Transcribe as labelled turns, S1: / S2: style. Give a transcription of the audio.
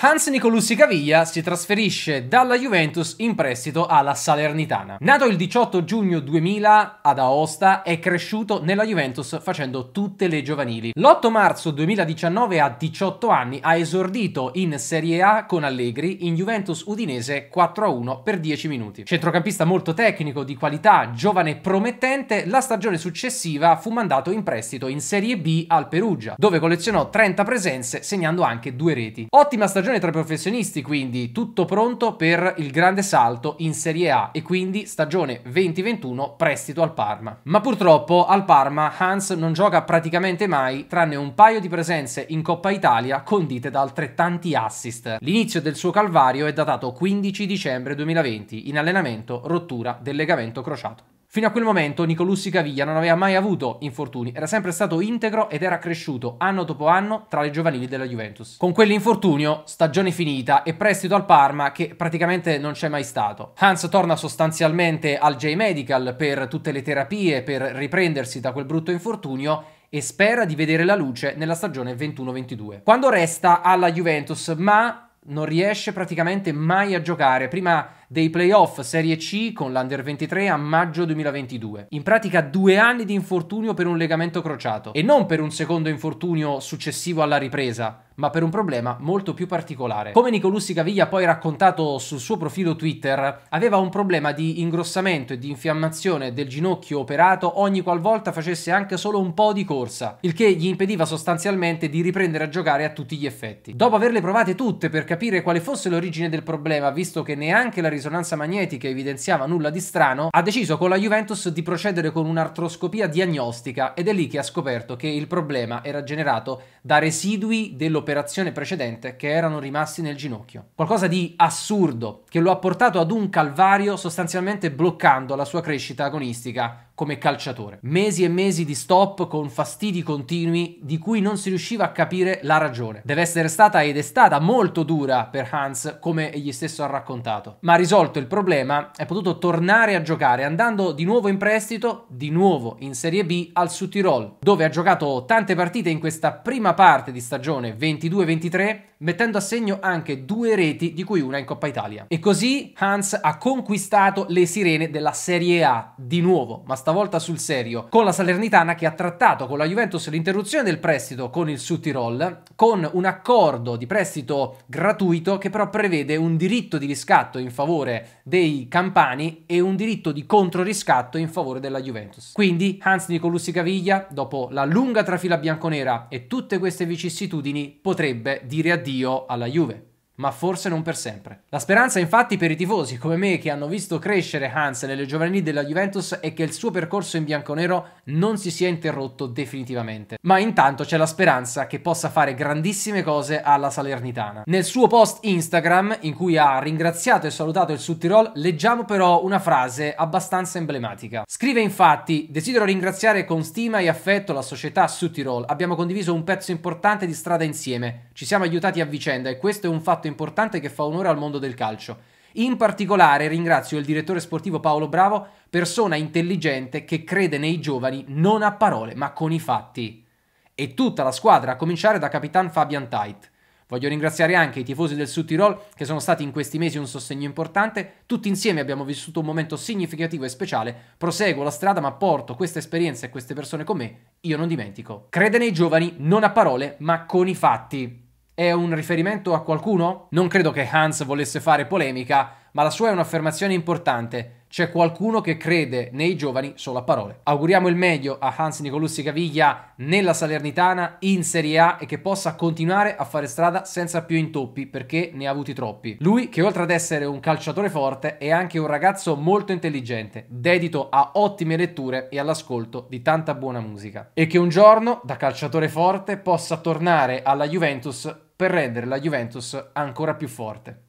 S1: Hans Nicolussi Caviglia si trasferisce dalla Juventus in prestito alla Salernitana. Nato il 18 giugno 2000 ad Aosta, è cresciuto nella Juventus facendo tutte le giovanili. L'8 marzo 2019 a 18 anni ha esordito in Serie A con Allegri in Juventus Udinese 4-1 per 10 minuti. Centrocampista molto tecnico, di qualità, giovane e promettente, la stagione successiva fu mandato in prestito in Serie B al Perugia, dove collezionò 30 presenze segnando anche due reti. Ottima stagione stagione tra professionisti, quindi tutto pronto per il grande salto in Serie A e quindi stagione 2021 prestito al Parma. Ma purtroppo al Parma Hans non gioca praticamente mai, tranne un paio di presenze in Coppa Italia condite da altrettanti assist. L'inizio del suo calvario è datato 15 dicembre 2020, in allenamento rottura del legamento crociato. Fino a quel momento Nicolussi Caviglia non aveva mai avuto infortuni, era sempre stato integro ed era cresciuto anno dopo anno tra le giovanili della Juventus. Con quell'infortunio, stagione finita e prestito al Parma che praticamente non c'è mai stato. Hans torna sostanzialmente al J-Medical per tutte le terapie, per riprendersi da quel brutto infortunio e spera di vedere la luce nella stagione 21-22. Quando resta alla Juventus, ma non riesce praticamente mai a giocare, prima dei playoff Serie C con l'Under 23 a maggio 2022. In pratica due anni di infortunio per un legamento crociato e non per un secondo infortunio successivo alla ripresa, ma per un problema molto più particolare. Come Nicolussi Caviglia ha poi raccontato sul suo profilo Twitter, aveva un problema di ingrossamento e di infiammazione del ginocchio operato ogni qualvolta facesse anche solo un po' di corsa, il che gli impediva sostanzialmente di riprendere a giocare a tutti gli effetti. Dopo averle provate tutte per capire quale fosse l'origine del problema, visto che neanche la risonanza magnetica evidenziava nulla di strano, ha deciso con la Juventus di procedere con un'artroscopia diagnostica ed è lì che ha scoperto che il problema era generato da residui dell'operazione precedente che erano rimasti nel ginocchio. Qualcosa di assurdo che lo ha portato ad un calvario sostanzialmente bloccando la sua crescita agonistica, come calciatore. Mesi e mesi di stop con fastidi continui di cui non si riusciva a capire la ragione. Deve essere stata ed è stata molto dura per Hans, come egli stesso ha raccontato. Ma risolto il problema, è potuto tornare a giocare andando di nuovo in prestito, di nuovo in Serie B al Sud Tirol, dove ha giocato tante partite in questa prima parte di stagione 22-23 mettendo a segno anche due reti, di cui una in Coppa Italia. E così Hans ha conquistato le sirene della Serie A di nuovo, ma stavolta sul serio, con la Salernitana che ha trattato con la Juventus l'interruzione del prestito con il Sud Tirol, con un accordo di prestito gratuito che però prevede un diritto di riscatto in favore dei campani e un diritto di controriscatto in favore della Juventus. Quindi Hans Nicolussi Caviglia, dopo la lunga trafila bianconera e tutte queste vicissitudini, potrebbe dire addio Dio alla Juve. Ma forse non per sempre. La speranza, infatti, per i tifosi come me che hanno visto crescere Hans nelle giovanili della Juventus è che il suo percorso in bianconero non si sia interrotto definitivamente. Ma intanto c'è la speranza che possa fare grandissime cose alla Salernitana. Nel suo post Instagram, in cui ha ringraziato e salutato il Sud Tirol, leggiamo però una frase abbastanza emblematica. Scrive infatti: Desidero ringraziare con stima e affetto la società Sud Tirol. Abbiamo condiviso un pezzo importante di strada insieme ci siamo aiutati a vicenda e questo è un fatto importante che fa onore al mondo del calcio. In particolare ringrazio il direttore sportivo Paolo Bravo, persona intelligente che crede nei giovani non a parole ma con i fatti. E tutta la squadra, a cominciare da capitan Fabian Tait. Voglio ringraziare anche i tifosi del Sud Tirol che sono stati in questi mesi un sostegno importante. Tutti insieme abbiamo vissuto un momento significativo e speciale. Proseguo la strada ma porto questa esperienza e queste persone con me. Io non dimentico. Crede nei giovani non a parole ma con i fatti è un riferimento a qualcuno? Non credo che Hans volesse fare polemica, ma la sua è un'affermazione importante. C'è qualcuno che crede nei giovani solo a parole. Auguriamo il meglio a Hans Nicolussi Caviglia nella Salernitana in Serie A e che possa continuare a fare strada senza più intoppi perché ne ha avuti troppi. Lui che oltre ad essere un calciatore forte è anche un ragazzo molto intelligente, dedito a ottime letture e all'ascolto di tanta buona musica. E che un giorno da calciatore forte possa tornare alla Juventus per rendere la Juventus ancora più forte.